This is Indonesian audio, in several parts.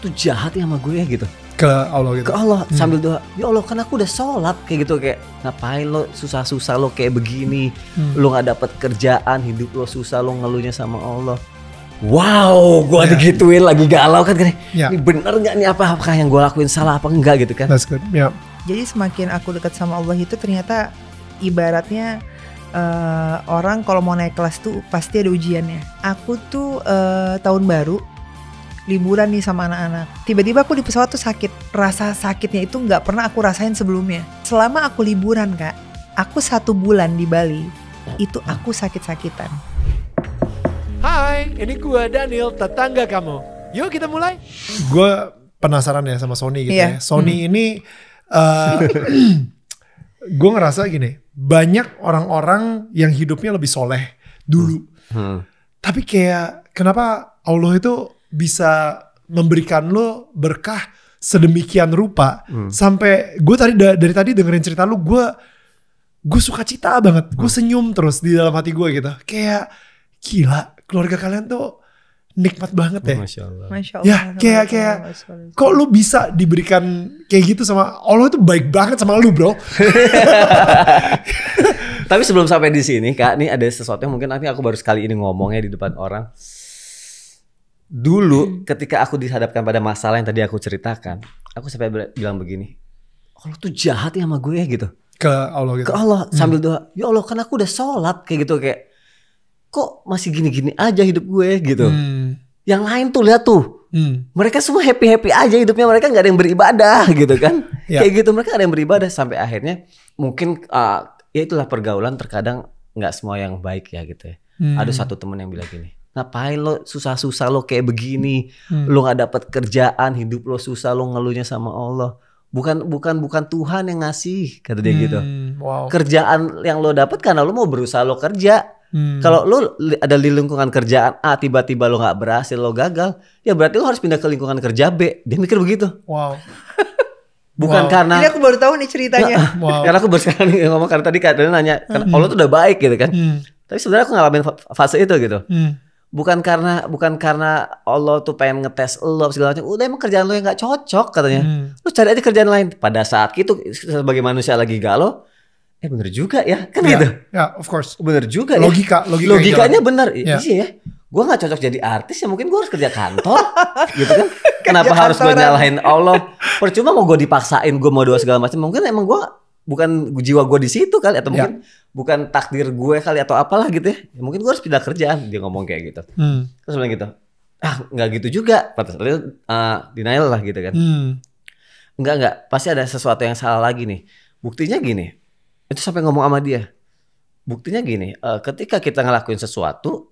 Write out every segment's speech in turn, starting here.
tuh jahat ya sama gue ya, gitu ke Allah gitu. Ke Allah hmm. sambil doa, ya Allah kan aku udah sholat kayak gitu kayak ngapain lo susah-susah lo kayak begini, hmm. lo nggak dapat kerjaan, hidup lo susah lo ngeluhnya sama Allah. Wow, gue yeah. Gitu. digituin lagi galau kan gini. Yeah. Ini bener nggak nih apa apakah yang gue lakuin salah apa enggak gitu kan? That's good. Yeah. Jadi semakin aku dekat sama Allah itu ternyata ibaratnya uh, orang kalau mau naik kelas tuh pasti ada ujiannya. Aku tuh uh, tahun baru liburan nih sama anak-anak. Tiba-tiba aku di pesawat tuh sakit. Rasa sakitnya itu nggak pernah aku rasain sebelumnya. Selama aku liburan kak, aku satu bulan di Bali, itu aku sakit-sakitan. Hai, ini gua Daniel, tetangga kamu. Yuk kita mulai. Gue penasaran ya sama Sony gitu yeah. ya. Sony hmm. ini, uh, eh, gue ngerasa gini, banyak orang-orang yang hidupnya lebih soleh dulu. Hmm. hmm. Tapi kayak kenapa Allah itu bisa memberikan lo berkah sedemikian rupa hmm. sampai gue tadi da dari tadi dengerin cerita lo gue gue suka cita banget gue hmm. senyum terus di dalam hati gue gitu kayak gila keluarga kalian tuh nikmat banget ya Masya Allah. Masya Allah. ya kayak kayak kok lu bisa diberikan kayak gitu sama Allah itu baik banget sama lu bro tapi sebelum sampai di sini kak nih ada sesuatu yang mungkin nanti aku baru sekali ini ngomongnya di depan orang dulu hmm. ketika aku dihadapkan pada masalah yang tadi aku ceritakan, aku sampai bilang begini, Allah tuh jahat ya sama gue gitu. Ke Allah gitu. Ke Allah hmm. sambil doa, ya Allah kan aku udah sholat kayak gitu kayak, kok masih gini-gini aja hidup gue gitu. Hmm. Yang lain tuh lihat tuh, Hmm. Mereka semua happy happy aja hidupnya mereka nggak ada yang beribadah gitu kan yeah. kayak gitu mereka ada yang beribadah sampai akhirnya mungkin uh, ya itulah pergaulan terkadang nggak semua yang baik ya gitu ya. Hmm. Ada satu temen yang bilang gini, ngapain lo susah-susah lo kayak begini hmm. lo nggak dapat kerjaan hidup lo susah lo ngeluhnya sama Allah bukan bukan bukan Tuhan yang ngasih kata dia gitu. hmm. gitu wow. kerjaan yang lo dapat karena lo mau berusaha lo kerja hmm. kalau lo ada di lingkungan kerjaan A tiba-tiba lo nggak berhasil lo gagal ya berarti lo harus pindah ke lingkungan kerja B dia mikir begitu wow bukan wow. karena ini aku baru tahu nih ceritanya wow. karena aku baru sekarang ngomong karena tadi kadang nanya karena hmm. Allah tuh udah baik gitu kan hmm. tapi sebenarnya aku ngalamin fase itu gitu hmm bukan karena bukan karena Allah tuh pengen ngetes lo segala macam udah emang kerjaan lo yang nggak cocok katanya hmm. lu cari aja kerjaan lain pada saat itu sebagai manusia lagi galau eh bener juga ya kan yeah, gitu ya yeah, of course bener juga logika ya. logika logikanya bener yeah. ya, iya, ya. gue nggak cocok jadi artis ya mungkin gue harus kerja kantor gitu kan kenapa harus gue nyalahin Allah percuma mau gue dipaksain gue mau doa segala macam mungkin emang gue bukan jiwa gue di situ kali atau ya. mungkin yeah. bukan takdir gue kali atau apalah gitu ya. ya mungkin gue harus pindah kerjaan dia ngomong kayak gitu hmm. terus bilang gitu ah nggak gitu juga pantas uh, ah, denial lah gitu kan hmm. enggak nggak pasti ada sesuatu yang salah lagi nih buktinya gini itu sampai ngomong sama dia buktinya gini uh, ketika kita ngelakuin sesuatu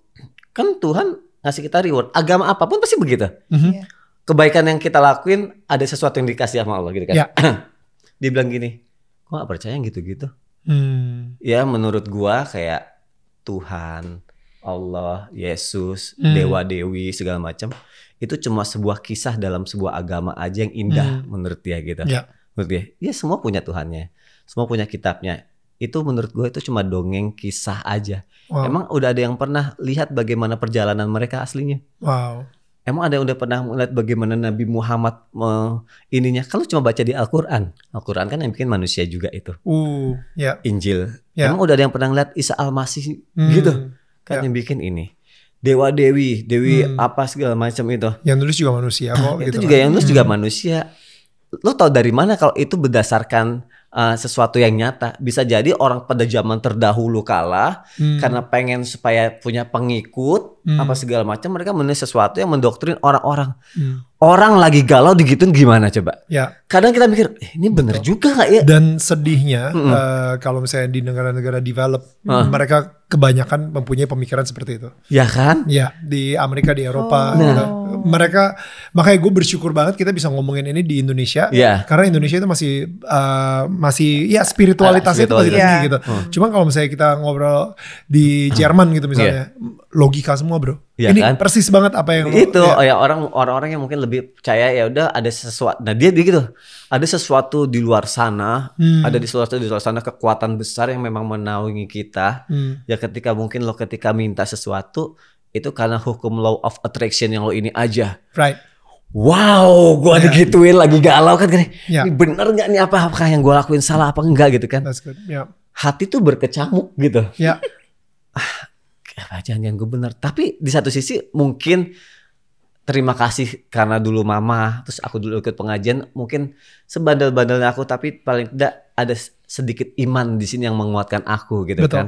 kan Tuhan ngasih kita reward agama apapun pasti begitu mm-hmm. yeah. kebaikan yang kita lakuin ada sesuatu yang dikasih sama Allah gitu kan yeah. Ya. dia bilang gini gue nggak percaya gitu-gitu hmm. ya menurut gua kayak Tuhan Allah Yesus hmm. dewa dewi segala macam itu cuma sebuah kisah dalam sebuah agama aja yang indah hmm. menurut dia gitu ya. menurut dia ya semua punya Tuhannya semua punya kitabnya itu menurut gue itu cuma dongeng kisah aja. Wow. Emang udah ada yang pernah lihat bagaimana perjalanan mereka aslinya? Wow. Emang ada yang udah pernah melihat bagaimana Nabi Muhammad uh, ininya? Kalau cuma baca di Al-Quran, Al-Quran kan yang bikin manusia juga itu. Uh, yeah. Injil. Yeah. Emang udah ada yang pernah lihat Isa Al-Masih hmm. gitu? Kan yeah. yang bikin ini. Dewa Dewi, Dewi hmm. apa segala macam itu. Yang nulis juga manusia kok. Ah, gitu itu juga kan. yang nulis hmm. juga manusia. Lo tau dari mana kalau itu berdasarkan uh, sesuatu yang nyata. Bisa jadi orang pada zaman terdahulu kalah hmm. karena pengen supaya punya pengikut hmm. apa segala macam mereka menulis sesuatu yang mendoktrin orang-orang hmm. orang lagi galau digituin gimana coba ya kadang kita mikir eh, ini bener Betul. juga gak ya dan sedihnya -hmm. uh, kalau misalnya di negara-negara develop hmm. mereka kebanyakan mempunyai pemikiran seperti itu ya kan ya di Amerika di Eropa oh. Gitu. Nah. mereka makanya gue bersyukur banget kita bisa ngomongin ini di Indonesia ya. karena Indonesia itu masih uh, masih ya spiritualitasnya ah, itu masih tinggi gitu hmm. Ya. cuma kalau misalnya kita ngobrol di Jerman gitu misalnya yeah. logika semua Bro, Ya ini kan? persis banget apa yang itu ya. ya orang orang-orang yang mungkin lebih percaya ya udah ada sesuatu. Nah dia, begitu ada sesuatu di luar sana, hmm. ada di luar sana di luar sana kekuatan besar yang memang menaungi kita. Hmm. Ya ketika mungkin lo ketika minta sesuatu itu karena hukum law of attraction yang lo ini aja. Right. Wow, gue yeah. digituin lagi galau kan gini. Kan? Yeah. Ini bener gak nih apa apakah yang gue lakuin salah apa enggak gitu kan? That's good. Yeah. Hati tuh berkecamuk gitu. Yeah. ah jangan-jangan gue bener. Tapi di satu sisi mungkin terima kasih karena dulu mama, terus aku dulu ikut pengajian, mungkin sebandel-bandelnya aku tapi paling tidak ada sedikit iman di sini yang menguatkan aku gitu Betul. kan.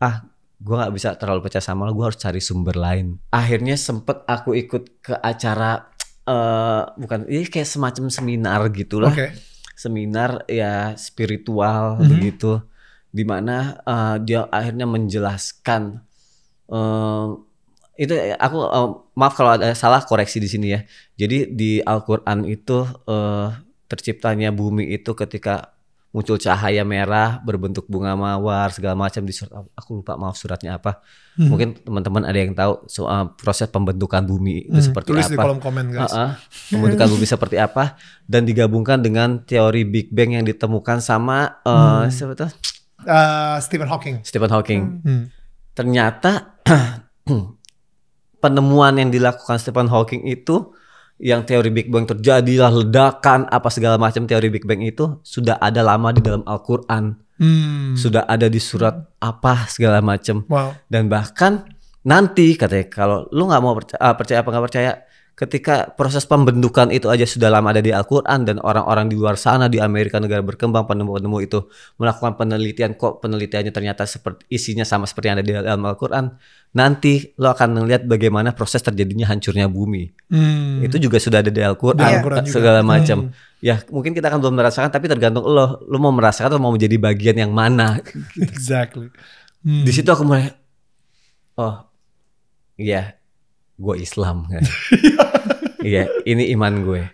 Ah, gue nggak bisa terlalu percaya sama lo, gue harus cari sumber lain. Akhirnya sempet aku ikut ke acara uh, bukan ini ya kayak semacam seminar gitulah. Okay. Seminar ya spiritual mm -hmm. begitu dimana uh, eh, dia akhirnya menjelaskan itu eh, aku uh, maaf kalau ada salah koreksi di sini ya. Jadi di Al-Qur'an itu uh, terciptanya bumi itu ketika muncul cahaya merah berbentuk bunga mawar segala macam di surat aku lupa maaf suratnya apa. Hmm. Mungkin teman-teman ada yang tahu soal proses pembentukan bumi itu hmm, seperti Tulis apa. di kolom komen guys. Uh -uh, pembentukan bumi seperti apa dan digabungkan dengan teori Big Bang yang ditemukan sama uh, hmm. siapa tuh? Uh, Stephen Hawking. Stephen Hawking. Hmm. Ternyata penemuan yang dilakukan Stephen Hawking itu yang teori Big Bang terjadilah ledakan apa segala macam teori Big Bang itu sudah ada lama di dalam Al-Qur'an. Hmm. Sudah ada di surat apa segala macam. Wow. Dan bahkan nanti katanya kalau lu nggak mau percaya, ah, percaya apa nggak percaya ketika proses pembentukan itu aja sudah lama ada di Al-Quran dan orang-orang di luar sana di Amerika negara berkembang penemu-penemu itu melakukan penelitian kok penelitiannya ternyata seperti isinya sama seperti yang ada di dalam Al-Quran nanti lo akan melihat bagaimana proses terjadinya hancurnya bumi hmm. itu juga sudah ada di Al-Quran Al segala hmm. macam hmm. ya mungkin kita akan belum merasakan tapi tergantung lo lo mau merasakan atau mau menjadi bagian yang mana exactly hmm. di situ aku mulai oh iya gue Islam kan. Iya, ini iman gue.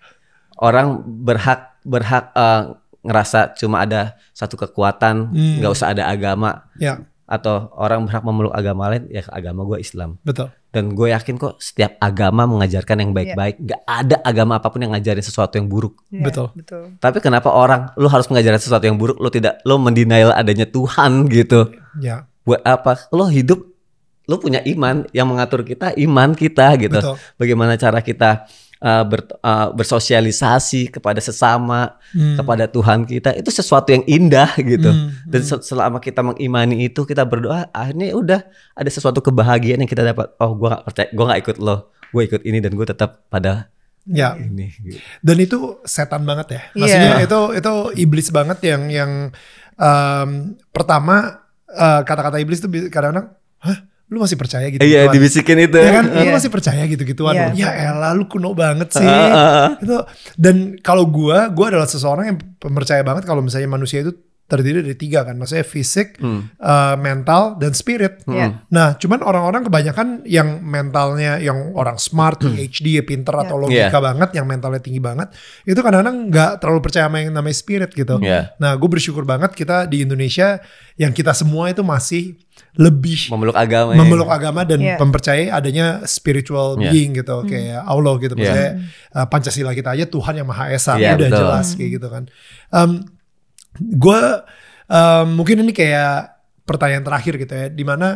Orang berhak berhak uh, ngerasa cuma ada satu kekuatan, hmm. nggak hmm. usah ada agama. Ya. Atau orang berhak memeluk agama lain, ya agama gue Islam. Betul. Dan gue yakin kok setiap agama mengajarkan yang baik-baik. Yeah. Gak ada agama apapun yang ngajarin sesuatu yang buruk. Yeah, betul. Betul. Tapi kenapa orang lu harus mengajarkan sesuatu yang buruk, lu tidak lu mendenial adanya Tuhan gitu. Ya. Yeah. Buat apa? Lu hidup lu punya iman yang mengatur kita iman kita gitu. Betul. Bagaimana cara kita uh, ber, uh, bersosialisasi kepada sesama, hmm. kepada Tuhan kita itu sesuatu yang indah gitu. Hmm. Dan hmm. selama kita mengimani itu, kita berdoa, akhirnya udah ada sesuatu kebahagiaan yang kita dapat. Oh, gua gak percaya, gua gak ikut lo, gue ikut ini dan gue tetap pada ya. ini. Gitu. Dan itu setan banget ya. Iya. Maksudnya yeah. itu itu iblis banget yang yang um, pertama eh, kata-kata uh, iblis tuh kadang-kadang, lu masih percaya gitu Iya, dibisikin itu. Ya iya kan? Lu iya. masih percaya gitu-gituan. Yeah. Ya elah, lu kuno banget sih. Uh, uh, uh. Itu dan kalau gua, gua adalah seseorang yang percaya banget kalau misalnya manusia itu terdiri dari tiga kan, maksudnya fisik, hmm. uh, mental, dan spirit. Iya. Hmm. Nah, cuman orang-orang kebanyakan yang mentalnya, yang orang smart, hmm. HD, pinter yeah. atau logika yeah. banget, yang mentalnya tinggi banget, itu kadang-kadang nggak terlalu percaya sama yang namanya spirit gitu. Yeah. Nah, gue bersyukur banget kita di Indonesia yang kita semua itu masih lebih memeluk agama ya. memeluk ya. agama dan yeah. mempercayai adanya spiritual yeah. being gitu mm. kayak Allah gitu iya. misalnya uh, eh, Pancasila kita aja Tuhan yang Maha Esa yeah, udah betul. jelas hmm. kayak gitu kan um, gue um, mungkin ini kayak pertanyaan terakhir gitu ya dimana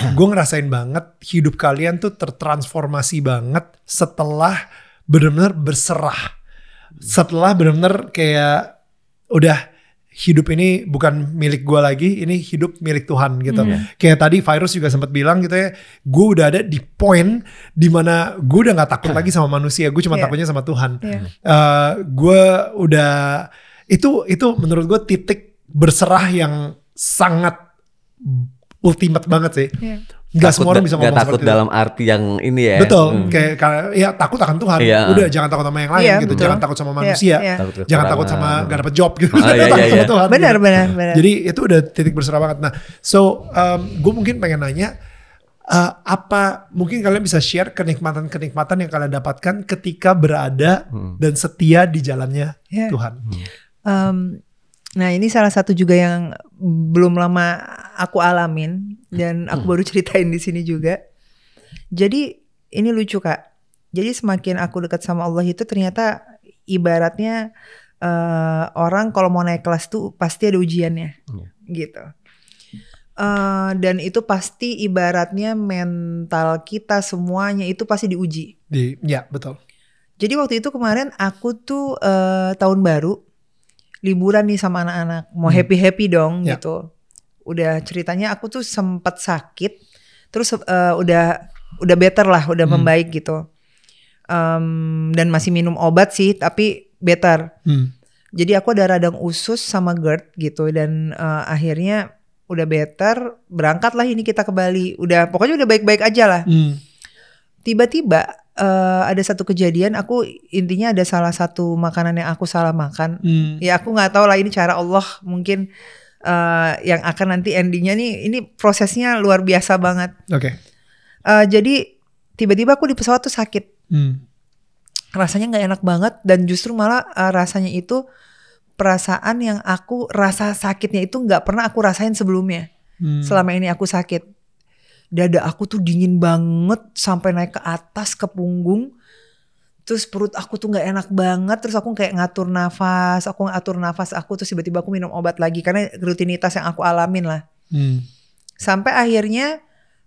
gue ngerasain banget hidup kalian tuh tertransformasi banget setelah benar-benar berserah setelah benar-benar kayak udah hidup ini bukan milik gue lagi, ini hidup milik Tuhan gitu. Hmm. Iya. Kayak tadi virus juga sempat bilang gitu ya, gue udah ada di point dimana gue udah gak takut iya. lagi sama manusia, gue cuma yeah. takutnya sama Tuhan. Yeah. Iya. Uh, gue udah itu itu menurut gue titik berserah yang sangat ultimate banget sih. Yeah. Gak semua orang bisa ngomong gak takut dalam arti yang ini ya. Betul. Hmm. Kayak ya takut akan Tuhan. Ya. Udah jangan takut sama yang lain ya, gitu. Betul. Jangan takut sama iya, manusia. Ya, Jangan takut sama gak dapet job gitu. Ah, iya, iya, iya. Tuhan. Benar, gitu. benar, iya. benar. Jadi itu udah titik berserah banget. Nah, so um, gue mungkin pengen nanya uh, apa mungkin kalian bisa share kenikmatan-kenikmatan yang kalian dapatkan ketika berada hmm. dan setia di jalannya yeah. Tuhan. Hmm. Um, nah ini salah satu juga yang belum lama aku alamin dan aku hmm. baru ceritain di sini juga. Jadi ini lucu kak. Jadi semakin aku dekat sama Allah itu ternyata ibaratnya uh, orang kalau mau naik kelas tuh pasti ada ujiannya, yeah. gitu. Uh, dan itu pasti ibaratnya mental kita semuanya itu pasti diuji. Di, ya betul. Jadi waktu itu kemarin aku tuh uh, tahun baru liburan nih sama anak-anak, mau hmm. happy happy dong yeah. gitu udah ceritanya aku tuh sempat sakit terus uh, udah udah better lah udah hmm. membaik gitu um, dan masih minum obat sih tapi better hmm. jadi aku ada radang usus sama GERD gitu dan uh, akhirnya udah better berangkat lah ini kita ke Bali udah pokoknya udah baik-baik aja lah tiba hmm. tiba-tiba uh, ada satu kejadian aku intinya ada salah satu makanan yang aku salah makan hmm. ya aku nggak tahu lah ini cara Allah mungkin uh, yang akan nanti endingnya nih ini prosesnya luar biasa banget. Oke. Okay. Uh, eh, jadi tiba-tiba aku di pesawat tuh sakit. Hmm. Rasanya nggak enak banget dan justru malah uh, rasanya itu perasaan yang aku rasa sakitnya itu nggak pernah aku rasain sebelumnya. Hmm. Selama ini aku sakit. Dada aku tuh dingin banget sampai naik ke atas ke punggung terus perut aku tuh nggak enak banget terus aku kayak ngatur nafas aku ngatur nafas aku terus tiba-tiba aku minum obat lagi karena rutinitas yang aku alamin lah hmm. sampai akhirnya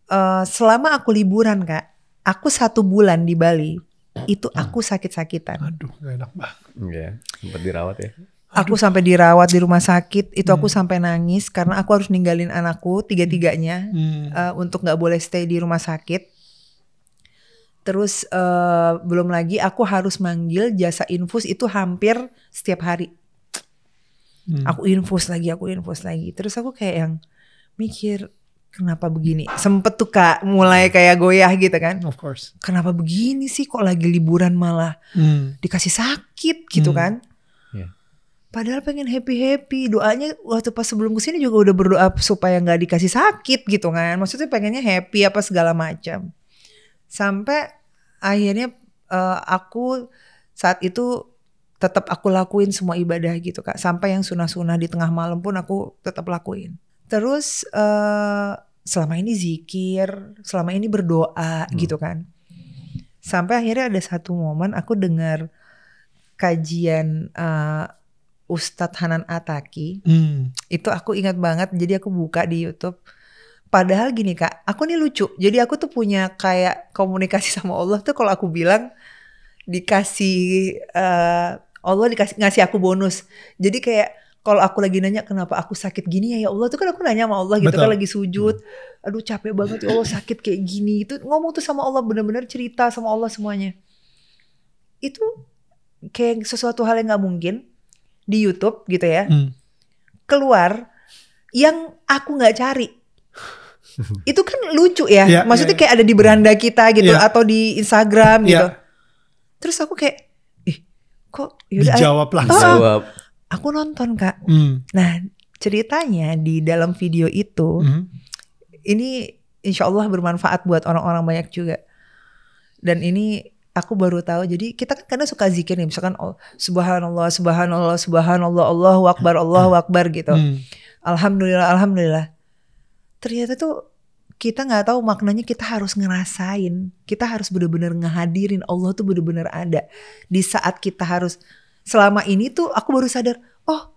uh, selama aku liburan kak aku satu bulan di Bali itu ah. aku sakit-sakitan aduh gak enak banget ya sempat dirawat ya aduh. aku sampai dirawat di rumah sakit itu hmm. aku sampai nangis karena aku harus ninggalin anakku tiga-tiganya hmm. uh, untuk nggak boleh stay di rumah sakit Terus uh, belum lagi aku harus manggil jasa infus itu hampir setiap hari. Hmm. Aku infus lagi, aku infus lagi. Terus aku kayak yang mikir kenapa begini? Sempet tuh kak mulai hmm. kayak goyah gitu kan? Of course. Kenapa begini sih? Kok lagi liburan malah hmm. dikasih sakit gitu hmm. kan? Iya. Padahal pengen happy happy. Doanya waktu pas sebelum kesini juga udah berdoa supaya nggak dikasih sakit gitu kan? Maksudnya pengennya happy apa segala macam. Sampai akhirnya uh, aku saat itu tetap aku lakuin semua ibadah gitu kak sampai yang sunah-sunah di tengah malam pun aku tetap lakuin terus uh, selama ini zikir selama ini berdoa hmm. gitu kan sampai akhirnya ada satu momen aku dengar kajian uh, Ustadz Hanan Ataki hmm. itu aku ingat banget jadi aku buka di YouTube Padahal gini kak, aku nih lucu. Jadi aku tuh punya kayak komunikasi sama Allah tuh kalau aku bilang dikasih uh, Allah dikasih ngasih aku bonus. Jadi kayak kalau aku lagi nanya kenapa aku sakit gini ya ya Allah tuh kan aku nanya sama Allah gitu kan, Betul. kan lagi sujud. Hmm. Aduh capek banget ya Allah sakit kayak gini itu ngomong tuh sama Allah bener-bener cerita sama Allah semuanya. Itu kayak sesuatu hal yang nggak mungkin di YouTube gitu ya. Hmm. Keluar yang aku nggak cari itu kan lucu ya. Yeah, Maksudnya yeah, iya. kayak ada di beranda kita gitu yeah. atau di Instagram iya. gitu. Yeah. Terus aku kayak, ih kok yaudah, ah, dijawab ah, langsung. Oh, Jawab. Aku nonton kak. Mm. Nah ceritanya di dalam video itu, mm. ini insya Allah bermanfaat buat orang-orang banyak juga. Dan ini aku baru tahu. Jadi kita kan kadang suka zikir nih, misalkan oh, subhanallah, subhanallah, subhanallah, Allahu akbar, Allahu hmm. akbar gitu. Mm. Alhamdulillah, alhamdulillah ternyata tuh kita nggak tahu maknanya kita harus ngerasain kita harus bener-bener ngehadirin Allah tuh bener-bener ada di saat kita harus selama ini tuh aku baru sadar oh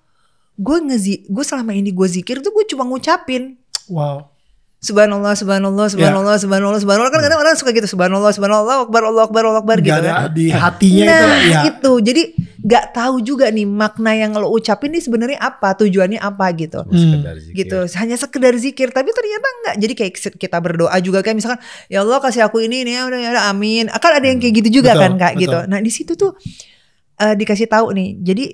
gue ngezi gue selama ini gue zikir tuh gue cuma ngucapin wow Subhanallah, subhanallah, subhanallah, ya. subhanallah, subhanallah kan kadang orang suka gitu subhanallah, subhanallah, akbar, Allah akbar, Allah akbar gitu. Ada kan? di hatinya nah, itu. Nah, ya. itu. Jadi nggak tahu juga nih makna yang lo ucapin nih sebenarnya apa, tujuannya apa gitu. Hmm. Gitu, hanya sekedar zikir, tapi ternyata nggak. Jadi kayak kita berdoa juga kayak misalkan ya Allah kasih aku ini nih, udah ya udah amin. Akan ada yang hmm. kayak gitu juga betul, kan Kak gitu. Nah, di situ tuh uh, dikasih tahu nih. Jadi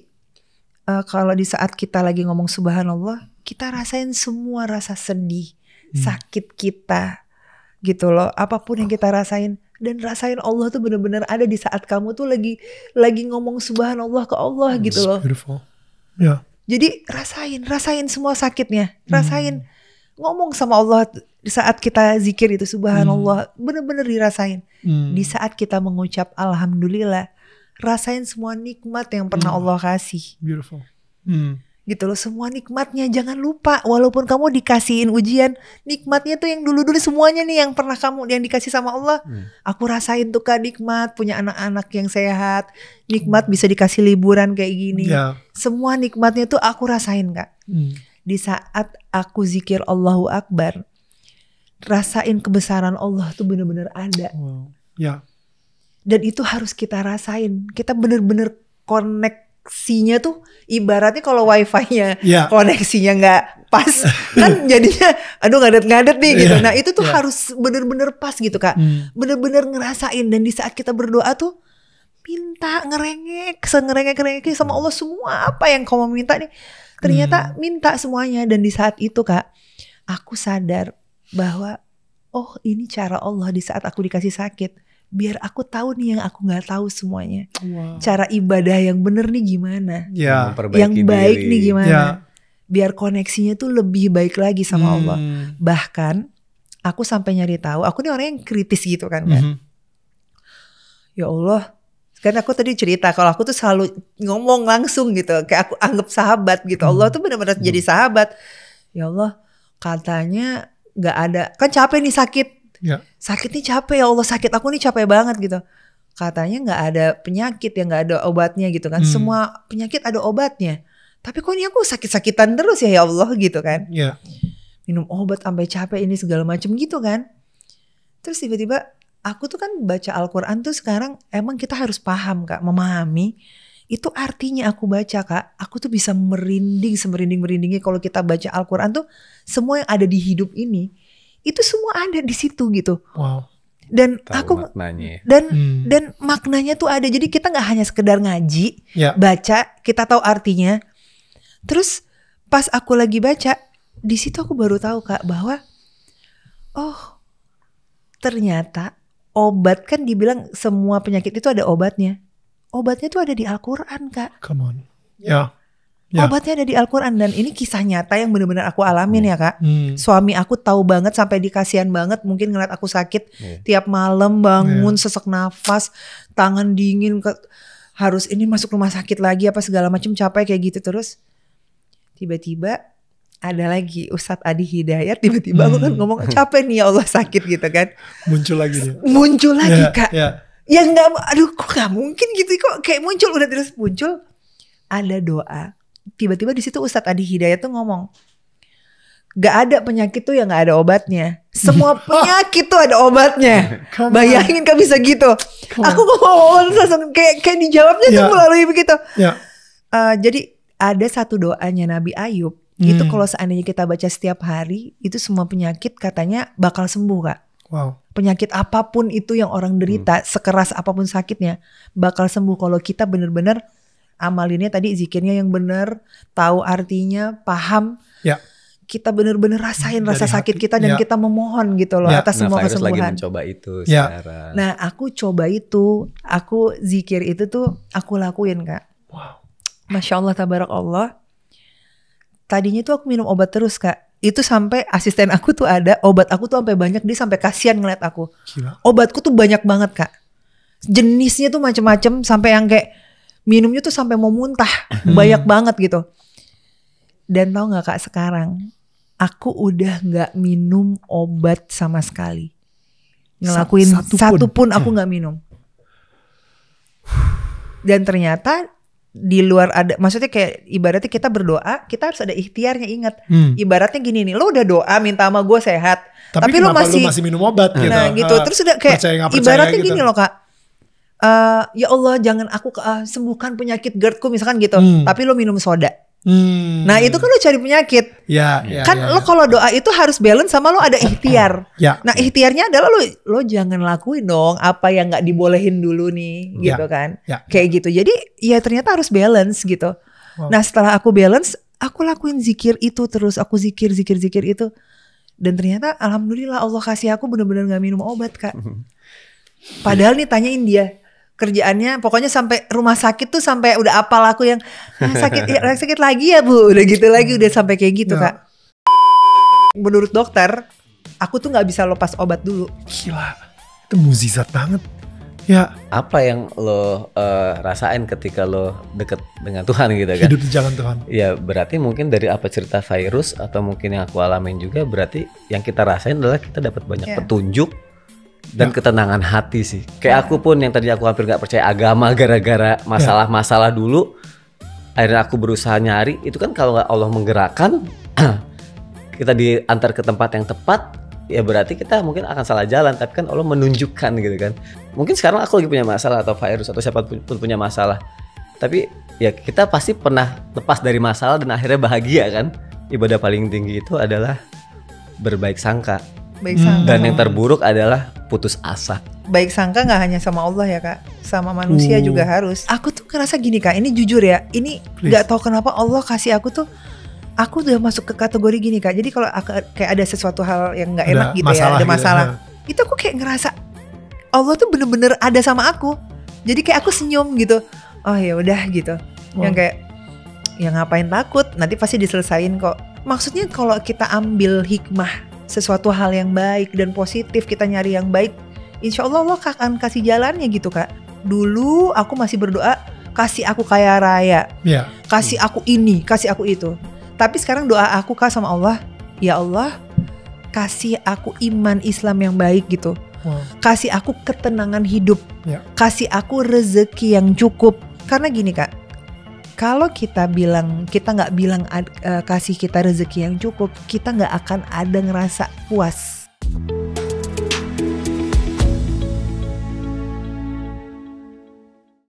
uh, kalau di saat kita lagi ngomong subhanallah, kita rasain semua rasa sedih, Hmm. sakit kita gitu loh apapun yang kita rasain dan rasain Allah tuh bener-bener ada di saat kamu tuh lagi lagi ngomong subhanallah ke Allah hmm, gitu loh beautiful. Yeah. jadi rasain rasain semua sakitnya hmm. rasain hmm. ngomong sama Allah di saat kita zikir itu subhanallah benar bener-bener dirasain hmm. di saat kita mengucap alhamdulillah rasain semua nikmat yang pernah hmm. Allah kasih beautiful hmm gitu loh semua nikmatnya jangan lupa walaupun kamu dikasihin ujian nikmatnya tuh yang dulu-dulu semuanya nih yang pernah kamu yang dikasih sama Allah hmm. aku rasain tuh kak nikmat punya anak-anak yang sehat nikmat bisa dikasih liburan kayak gini yeah. semua nikmatnya tuh aku rasain kak hmm. di saat aku zikir Allahu Akbar rasain kebesaran Allah tuh bener-bener ada wow. yeah. dan itu harus kita rasain kita bener-bener connect koneksinya tuh ibaratnya kalau wifi-nya yeah. koneksinya nggak pas kan jadinya aduh ngadet-ngadet nih gitu. Yeah. Nah itu tuh yeah. harus bener-bener pas gitu kak, hmm. bener-bener ngerasain dan di saat kita berdoa tuh minta ngerengek, sengerengek ngerengek sama hmm. Allah semua apa yang kau mau minta nih ternyata hmm. minta semuanya dan di saat itu kak aku sadar bahwa oh ini cara Allah di saat aku dikasih sakit biar aku tahu nih yang aku nggak tahu semuanya. Wow. Cara ibadah yang bener nih gimana? Ya. Yang baik diri. nih gimana? Ya. Biar koneksinya tuh lebih baik lagi sama hmm. Allah. Bahkan aku sampai nyari tahu, aku nih orang yang kritis gitu kan kan. Mm -hmm. Ya Allah, kan aku tadi cerita kalau aku tuh selalu ngomong langsung gitu, kayak aku anggap sahabat gitu. Mm. Allah tuh benar-benar mm. jadi mm-hmm. sahabat. Ya Allah, katanya nggak ada kan capek nih sakit Ya. Sakit nih capek ya Allah sakit aku nih capek banget gitu. Katanya nggak ada penyakit ya nggak ada obatnya gitu kan. Hmm. Semua penyakit ada obatnya. Tapi kok ini aku sakit-sakitan terus ya ya Allah gitu kan. Ya. Minum obat sampai capek ini segala macam gitu kan. Terus tiba-tiba aku tuh kan baca Al-Quran tuh sekarang emang kita harus paham kak, memahami itu artinya aku baca kak, aku tuh bisa merinding semerinding merindingnya kalau kita baca Al-Quran tuh semua yang ada di hidup ini itu semua ada di situ gitu wow dan Tahu aku maknanya. dan hmm. dan maknanya tuh ada jadi kita nggak hanya sekedar ngaji ya. baca kita tahu artinya terus pas aku lagi baca di situ aku baru tahu kak bahwa oh ternyata obat kan dibilang semua penyakit itu ada obatnya obatnya tuh ada di Al-Quran kak come on ya, ya. Ya. Obatnya ada di Al-Quran dan ini kisah nyata yang benar-benar aku alamin hmm. ya kak. Hmm. Suami aku tahu banget sampai dikasihan banget mungkin ngeliat aku sakit hmm. tiap malam bangun hmm. sesak nafas, tangan dingin ke, harus ini masuk rumah sakit lagi apa segala macam capek kayak gitu terus. Tiba-tiba ada lagi Ustadz Adi Hidayat tiba-tiba hmm. aku kan hmm. ngomong capek nih ya Allah sakit gitu kan. Muncul lagi Muncul lagi ya, kak. Ya. Ya nggak, aduh kok nggak mungkin gitu kok kayak muncul udah terus muncul ada doa tiba-tiba di situ Ustadz Adi Hidayat tuh ngomong, gak ada penyakit tuh yang gak ada obatnya. Semua penyakit tuh ada obatnya. Bayangin kan bisa gitu. Aku ngomong oh, langsung kayak kayak dijawabnya yeah. tuh ya. melalui begitu. Yeah. Ya. Uh, jadi ada satu doanya Nabi Ayub. Hmm. Itu kalau seandainya kita baca setiap hari, itu semua penyakit katanya bakal sembuh kak. Wow. Penyakit apapun itu yang orang derita, hmm. sekeras apapun sakitnya, bakal sembuh kalau kita benar-benar amalinnya tadi zikirnya yang benar, tahu artinya, paham. Ya. Kita benar-benar rasain Dari rasa sakit kita dan ya. kita memohon gitu loh ya. atas nah, semua kesembuhan. lagi itu ya. sekarang. Nah, aku coba itu, aku zikir itu tuh aku lakuin, Kak. Wow. Masya Allah tabarak Allah. Tadinya tuh aku minum obat terus, Kak itu sampai asisten aku tuh ada obat aku tuh sampai banyak dia sampai kasihan ngeliat aku Gila. obatku tuh banyak banget kak jenisnya tuh macem-macem sampai yang kayak minumnya tuh sampai mau muntah hmm. banyak banget gitu dan tau nggak kak sekarang aku udah nggak minum obat sama sekali ngelakuin satu, satu pun, pun aku nggak hmm. minum dan ternyata di luar ada maksudnya kayak ibaratnya kita berdoa kita harus ada ikhtiarnya ingat hmm. ibaratnya gini nih lo udah doa minta sama gue sehat tapi, tapi lo masih, lu masih minum obat nah, gitu, nah, gitu. Ah, terus udah kayak percaya, percaya ibaratnya gitu. gini lo kak uh, ya Allah jangan aku uh, sembuhkan penyakit GERDku misalkan gitu. Hmm. Tapi lo minum soda. Hmm. Nah itu kan lo cari penyakit. Ya, ya, kan ya, ya. lo kalau doa itu harus balance sama lo ada ikhtiar. Ya. Nah ya. ikhtiarnya adalah lo lo jangan lakuin dong apa yang nggak dibolehin dulu nih ya. gitu kan. Ya, ya. Kayak gitu. Jadi ya ternyata harus balance gitu. Wow. Nah setelah aku balance, aku lakuin zikir itu terus. Aku zikir zikir zikir itu. Dan ternyata alhamdulillah Allah kasih aku bener-bener nggak minum obat kak. Hmm. Padahal nih tanyain dia, kerjaannya pokoknya sampai rumah sakit tuh sampai udah apal aku yang ah, sakit ya, sakit lagi ya bu udah gitu lagi udah hmm. sampai kayak gitu ya. kak menurut dokter aku tuh nggak bisa lepas obat dulu gila itu muzizat banget ya apa yang lo uh, rasain ketika lo deket dengan Tuhan gitu kan hidup di jalan Tuhan ya berarti mungkin dari apa cerita virus atau mungkin yang aku alamin juga berarti yang kita rasain adalah kita dapat banyak ya. petunjuk dan ya. ketenangan hati sih. Kayak aku pun yang tadi aku hampir nggak percaya agama gara-gara masalah-masalah dulu. Akhirnya aku berusaha nyari. Itu kan kalau nggak Allah menggerakkan, kita diantar ke tempat yang tepat, ya berarti kita mungkin akan salah jalan. Tapi kan Allah menunjukkan gitu kan. Mungkin sekarang aku lagi punya masalah atau virus atau siapa pun punya masalah. Tapi ya kita pasti pernah lepas dari masalah dan akhirnya bahagia kan. Ibadah paling tinggi itu adalah berbaik sangka. Baik sangka. Dan yang terburuk adalah putus asa. Baik sangka nggak hanya sama Allah ya kak, sama manusia uh. juga harus. Aku tuh ngerasa gini kak, ini jujur ya, ini nggak tahu kenapa Allah kasih aku tuh aku udah masuk ke kategori gini kak. Jadi kalau kayak ada sesuatu hal yang nggak enak gitu ya, ada gitu ya. masalah, gitu, itu aku kayak ngerasa Allah tuh bener-bener ada sama aku. Jadi kayak aku senyum gitu. Oh ya udah gitu. Wow. Yang kayak yang ngapain takut, nanti pasti diselesain kok. Maksudnya kalau kita ambil hikmah sesuatu hal yang baik dan positif kita nyari yang baik insya Allah Allah akan kasih jalannya gitu kak dulu aku masih berdoa kasih aku kaya raya ya. kasih aku ini kasih aku itu tapi sekarang doa aku kak sama Allah ya Allah kasih aku iman Islam yang baik gitu wow. kasih aku ketenangan hidup ya. kasih aku rezeki yang cukup karena gini kak kalau kita bilang kita nggak bilang uh, kasih kita rezeki yang cukup, kita nggak akan ada ngerasa puas.